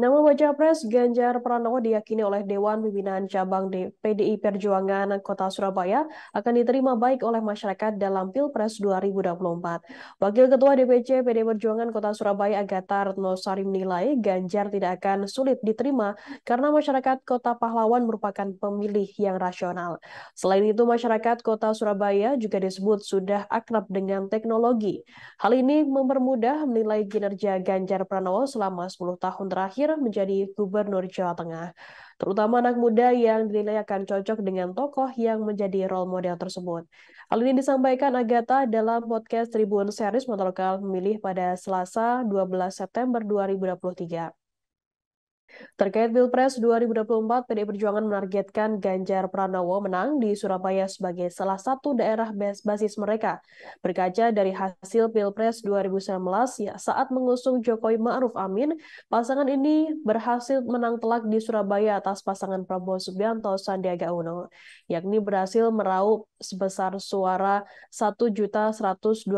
Nama pres Ganjar Pranowo diyakini oleh Dewan Pimpinan Cabang PDI Perjuangan Kota Surabaya akan diterima baik oleh masyarakat dalam Pilpres 2024. Wakil Ketua DPC PDI Perjuangan Kota Surabaya Agatha Sari menilai Ganjar tidak akan sulit diterima karena masyarakat Kota Pahlawan merupakan pemilih yang rasional. Selain itu, masyarakat Kota Surabaya juga disebut sudah akrab dengan teknologi. Hal ini mempermudah menilai kinerja Ganjar Pranowo selama 10 tahun terakhir menjadi Gubernur Jawa Tengah, terutama anak muda yang dinilai akan cocok dengan tokoh yang menjadi role model tersebut. Hal ini disampaikan Agatha dalam podcast Tribun Series Mata Lokal Memilih pada Selasa 12 September 2023. Terkait Pilpres 2024, PD Perjuangan menargetkan Ganjar Pranowo menang di Surabaya sebagai salah satu daerah basis mereka. Berkaca dari hasil Pilpres 2019 ya, saat mengusung Jokowi Ma'ruf Amin, pasangan ini berhasil menang telak di Surabaya atas pasangan Prabowo Subianto Sandiaga Uno, yakni berhasil meraup sebesar suara 1.124.966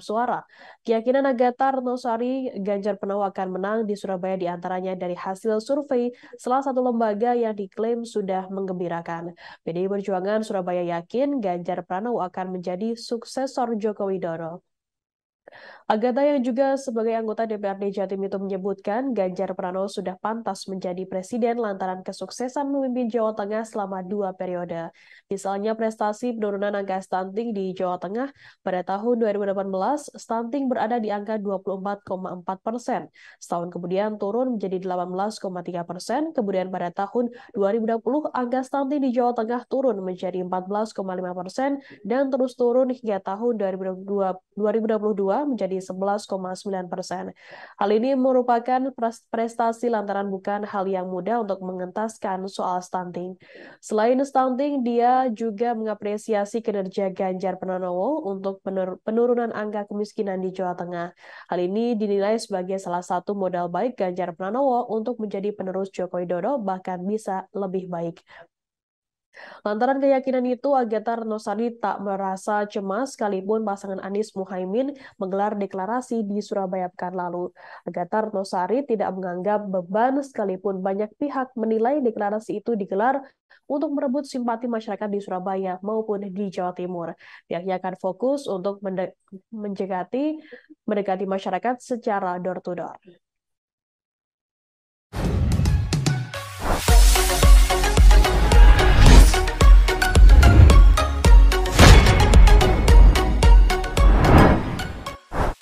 suara. Keyakinan Agatha Renosari, Ganjar Pranowo akan menang di Surabaya diantaranya dari hasil survei salah satu lembaga yang diklaim sudah menggembirakan. PDI Perjuangan Surabaya yakin Ganjar Pranowo akan menjadi suksesor Joko Widodo. Agatha yang juga sebagai anggota DPRD Jatim itu menyebutkan Ganjar Pranowo sudah pantas menjadi presiden lantaran kesuksesan memimpin Jawa Tengah selama dua periode. Misalnya prestasi penurunan angka stunting di Jawa Tengah pada tahun 2018, stunting berada di angka 24,4 persen. Setahun kemudian turun menjadi 18,3 persen, kemudian pada tahun 2020 angka stunting di Jawa Tengah turun menjadi 14,5 persen dan terus turun hingga tahun 2022 menjadi 11,9 persen. Hal ini merupakan prestasi lantaran bukan hal yang mudah untuk mengentaskan soal stunting. Selain stunting, dia juga mengapresiasi kinerja Ganjar Pranowo untuk penurunan angka kemiskinan di Jawa Tengah. Hal ini dinilai sebagai salah satu modal baik Ganjar Pranowo untuk menjadi penerus Joko Widodo bahkan bisa lebih baik. Lantaran keyakinan itu, Agatha Renosani tak merasa cemas sekalipun pasangan Anies Muhaimin menggelar deklarasi di Surabaya pekan lalu. Agatha Renosari tidak menganggap beban sekalipun banyak pihak menilai deklarasi itu digelar untuk merebut simpati masyarakat di Surabaya maupun di Jawa Timur. Pihaknya akan fokus untuk menjegati mendekati masyarakat secara door to door.